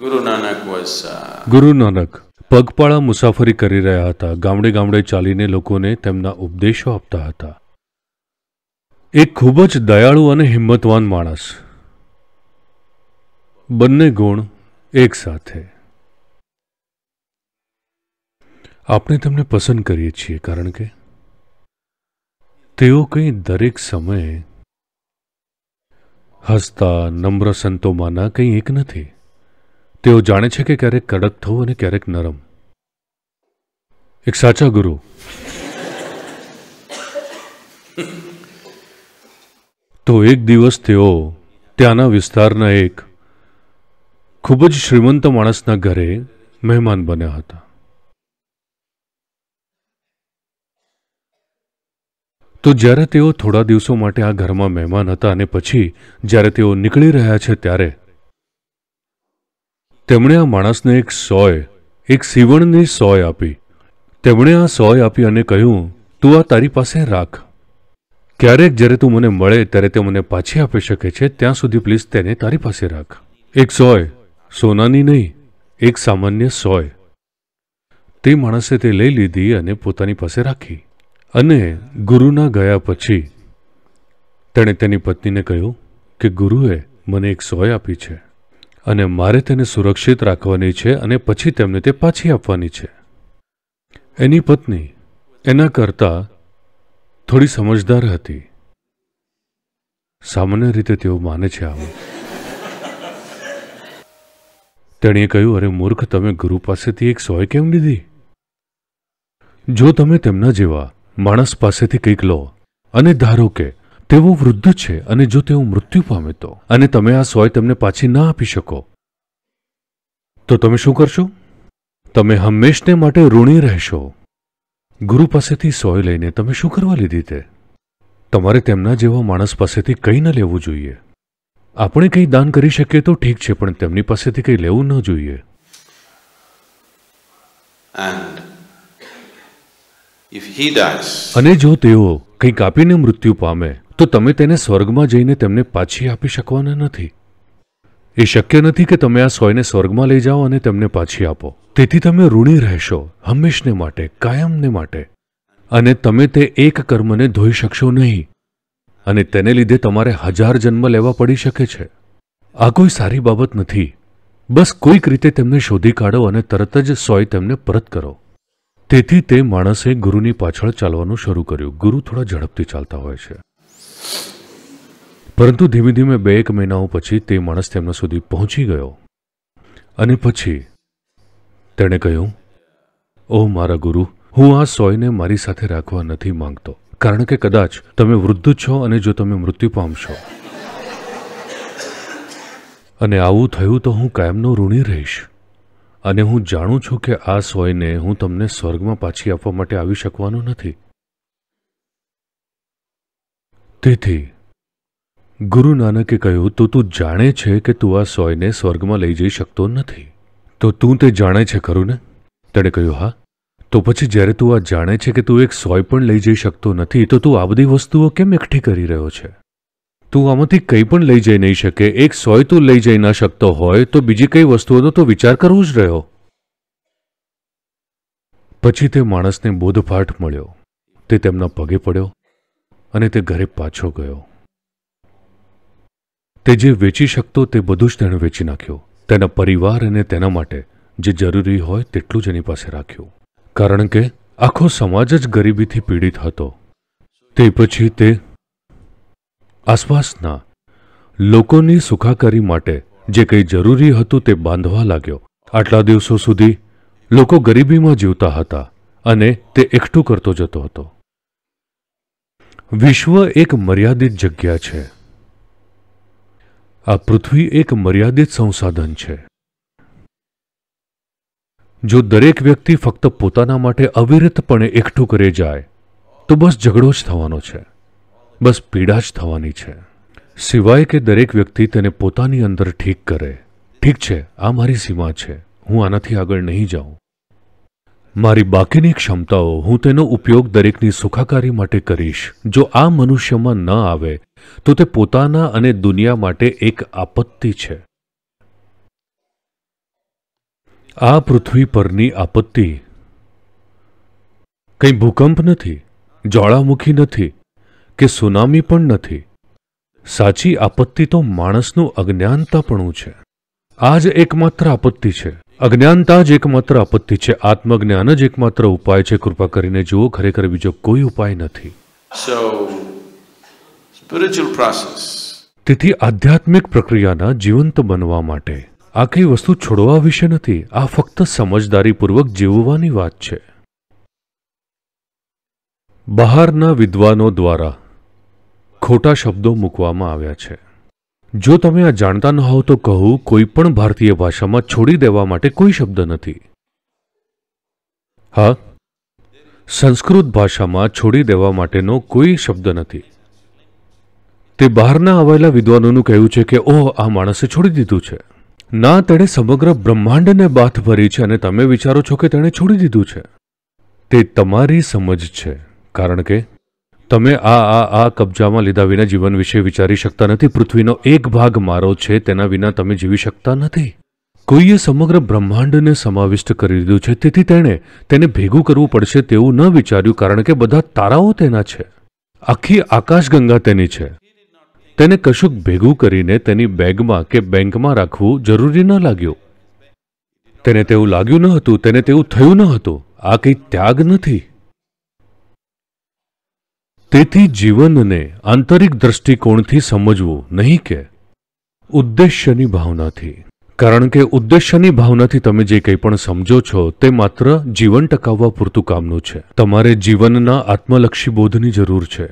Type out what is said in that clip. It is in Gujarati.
ગુરુ નાનક પગપાળા મુસાફરી કરી રહ્યા હતા ગામડે ગામડે ચાલીને લોકોને તેમના ઉપદેશો આપતા હતા એક ખૂબ જ દયાળુ અને હિંમતવાન માણસ બંને ગુણ એક સાથે આપણે તેમને પસંદ કરીએ છીએ કારણ કે તેઓ કંઈ દરેક સમયે હસતા નમ્ર સંતોમાંના કંઈ એક નથી તેઓ જાણે છે કે ક્યારેક કડક થવું અને ક્યારેક નરમ એક સાચા ગુરુ તો એક દિવસ તેઓ ત્યાંના વિસ્તારના એક ખૂબ જ શ્રીમંત માણસના ઘરે મહેમાન બન્યા હતા તો જ્યારે તેઓ થોડા દિવસો માટે આ ઘરમાં મહેમાન હતા અને પછી જ્યારે તેઓ નીકળી રહ્યા છે ત્યારે તેમણે આ માણસને એક સોય એક સીવણની સોય આપી તેમણે આ સોય આપી અને કહ્યું તું આ તારી પાસે રાખ ક્યારેક જ્યારે તું મને મળે ત્યારે તે મને પાછી આપી શકે છે ત્યાં સુધી પ્લીઝ તેને તારી પાસે રાખ એક સોય સોનાની નહીં એક સામાન્ય સોય તે માણસે તે લઈ લીધી અને પોતાની પાસે રાખી અને ગુરુના ગયા પછી તેણે તેની પત્નીને કહ્યું કે ગુરુએ મને એક સોય આપી છે અને મારે તેને સુરક્ષિત રાખવાની છે અને પછી તેમને તે પાછી આપવાની છે એની પત્ની એના કરતા થોડી સમજદાર હતી સામાન્ય રીતે તેઓ માને છે આવું તેણે કહ્યું અરે મૂર્ખ તમે ગુરુ પાસેથી એક સોય કેમ લીધી જો તમે તેમના જેવા માણસ પાસેથી કંઈક લો અને ધારો કે તેઓ વૃદ્ધ છે અને જો તેઓ મૃત્યુ પામે તો અને તમે આ સોય તેમને પાછી ના આપી શકો તો તમે શું કરશો તમે હંમેશને માટે ઋણી રહેશો ગુરુ પાસેથી સોય લઈને તમે શું કરવા લીધી તે તમારે તેમના જેવા માણસ પાસેથી કંઈ ન લેવું જોઈએ આપણે કંઈ દાન કરી શકીએ તો ઠીક છે પણ તેમની પાસેથી કંઈ લેવું ન જોઈએ અને જો તેઓ કંઈક આપીને મૃત્યુ પામે તો તમે તેને સ્વર્ગમાં જઈને તેમને પાછી આપી શકવાના નથી એ શક્ય નથી કે તમે આ સોયને સ્વર્ગમાં લઈ જાઓ અને તેમને પાછી આપો તેથી તમે ઋણી રહેશો હંમેશને માટે કાયમને માટે અને તમે તે એક કર્મને ધોઈ શકશો નહીં અને તેને લીધે તમારે હજાર જન્મ લેવા પડી શકે છે આ કોઈ સારી બાબત નથી બસ કોઈક રીતે તેમને શોધી કાઢો અને તરત જ સોય તેમને પરત કરો તેથી તે માણસે ગુરુની પાછળ ચાલવાનું શરૂ કર્યું ગુરુ થોડા ઝડપથી ચાલતા હોય છે પરંતુ ધીમે ધીમે બે એક મહિનાઓ પછી તે માણસ તેમના સુધી પહોંચી ગયો અને પછી તેણે કહ્યું ઓહ મારા ગુરુ હું આ સોયને મારી સાથે રાખવા નથી માંગતો કારણ કે કદાચ તમે વૃદ્ધ છો અને જો તમે મૃત્યુ પામશો અને આવું થયું તો હું કાયમનો ઋણી રહીશ અને હું જાણું છું કે આ સોયને હું તમને સ્વર્ગમાં પાછી આપવા માટે આવી શકવાનો નથી તેથી ગુરુ નાનકે કહ્યું તો તું જાણે છે કે તું આ સોયને સ્વર્ગમાં લઈ જઈ શકતો નથી તો તું તે જાણે છે ખરું ને તેણે કહ્યું હા તો પછી જ્યારે તું આ જાણે છે કે તું એક સોય પણ લઈ જઈ શકતો નથી તો તું આ બધી વસ્તુઓ કેમ એકઠી કરી રહ્યો છે તું આમાંથી કંઈ પણ લઈ જઈ નહીં શકે એક સોય તું લઈ જઈ ન શકતો હોય તો બીજી કઈ વસ્તુઓનો તો વિચાર કરવો જ રહ્યો પછી તે માણસને બોધપાઠ મળ્યો તે તેમના પગે પડ્યો અને તે ઘરે પાછો ગયો તે જે વેચી શકતો તે બધું જ તેણે વેચી નાખ્યું તેના પરિવાર અને તેના માટે જે જરૂરી હોય તેટલું જ એની પાસે રાખ્યું કારણ કે આખો સમાજ જ ગરીબીથી પીડિત હતો તે પછી તે આસપાસના લોકોની સુખાકારી માટે જે કંઈ જરૂરી હતું તે બાંધવા લાગ્યો આટલા દિવસો સુધી લોકો ગરીબીમાં જીવતા હતા અને તે એકઠું કરતો જતો હતો વિશ્વ એક મર્યાદિત જગ્યા છે આ પૃથ્વી એક મર્યાદિત સંસાધન છે જો દરેક વ્યક્તિ ફક્ત પોતાના માટે અવિરતપણે એકઠું કરે જાય તો બસ ઝઘડો જ થવાનો છે બસ પીડા જ થવાની છે સિવાય કે દરેક વ્યક્તિ તેને પોતાની અંદર ઠીક કરે ઠીક છે આ મારી સીમા છે હું આનાથી આગળ નહીં જાઉં મારી બાકીની ક્ષમતાઓ હું તેનો ઉપયોગ દરેકની સુખાકારી માટે કરીશ જો આ મનુષ્યમાં ન આવે તો તે પોતાના અને દુનિયા માટે એક આપત્તિ છે આ પૃથ્વી પરની આપત્તિ કંઈ ભૂકંપ નથી જ્વાળામુખી નથી કે સુનામી પણ નથી સાચી આપત્તિ તો માણસનું અજ્ઞાનતાપણું છે આ જ એકમાત્ર આપત્તિ છે અજ્ઞાનતા જ એકમાત્ર આપત્તિ છે આત્મજ્ઞાન જ એકમાત્ર ઉપાય છે કૃપા કરીને જુઓ ખરેખર બીજો કોઈ ઉપાય નથી તેથી આધ્યાત્મિક પ્રક્રિયાના જીવંત બનવા માટે આ આખી વસ્તુ છોડવા વિશે નથી આ ફક્ત સમજદારીપૂર્વક જીવવાની વાત છે બહારના વિદ્વાનો દ્વારા ખોટા શબ્દો મૂકવામાં આવ્યા છે જો તમે આ જાણતા ન હોવ તો કહું કોઈ પણ ભારતીય ભાષામાં છોડી દેવા માટે કોઈ શબ્દ નથી હા સંસ્કૃત ભાષામાં છોડી દેવા માટેનો કોઈ શબ્દ નથી તે બહારના આવેલા વિદ્વાનોનું કહેવું છે કે ઓહ આ માણસે છોડી દીધું છે ના તેણે સમગ્ર બ્રહ્માંડને બાથ ભરી છે અને તમે વિચારો છો કે તેણે છોડી દીધું છે તે તમારી સમજ છે કારણ કે તમે આ આ આ કબજામાં લીધા વિના જીવન વિશે વિચારી શકતા નથી પૃથ્વીનો એક ભાગ મારો છે તેના વિના તમે જીવી શકતા નથી કોઈએ સમગ્ર બ્રહ્માંડને સમાવિષ્ટ કરી દીધું છે તેથી તેણે તેને ભેગું કરવું પડશે તેવું ન વિચાર્યું કારણ કે બધા તારાઓ તેના છે આખી આકાશગંગા તેની છે તેને કશુંક ભેગું કરીને તેની બેગમાં કે બેંકમાં રાખવું જરૂરી ન લાગ્યું તેને તેવું લાગ્યું ન હતું તેને તેવું થયું ન હતું આ કંઈ ત્યાગ નથી તેથી જીવનને આંતરિક દ્રષ્ટિકોણથી સમજવું નહીં કે ઉદ્દેશ્યની ભાવનાથી કારણ કે ઉદ્દેશ્યની ભાવનાથી તમે જે કંઈ પણ સમજો છો તે માત્ર જીવન ટકાવવા પૂરતું કામનું છે તમારે જીવનના આત્મલક્ષી બોધની જરૂર છે